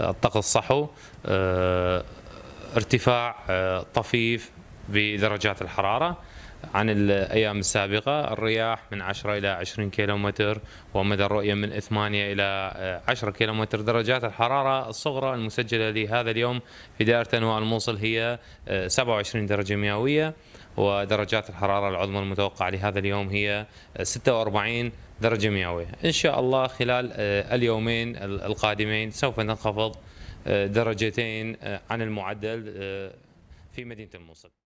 الطقس صحو آه، ارتفاع آه، طفيف بدرجات الحرارة عن الأيام السابقة الرياح من 10 إلى 20 كيلومتر ومدى الرؤية من 8 إلى 10 كيلومتر درجات الحرارة الصغرى المسجلة لهذا اليوم في دائرة أنواع الموصل هي 27 درجة مئوية ودرجات الحرارة العظمى المتوقعة لهذا اليوم هي 46 درجة مئوية إن شاء الله خلال اليومين القادمين سوف تنخفض درجتين عن المعدل في مدينة الموصل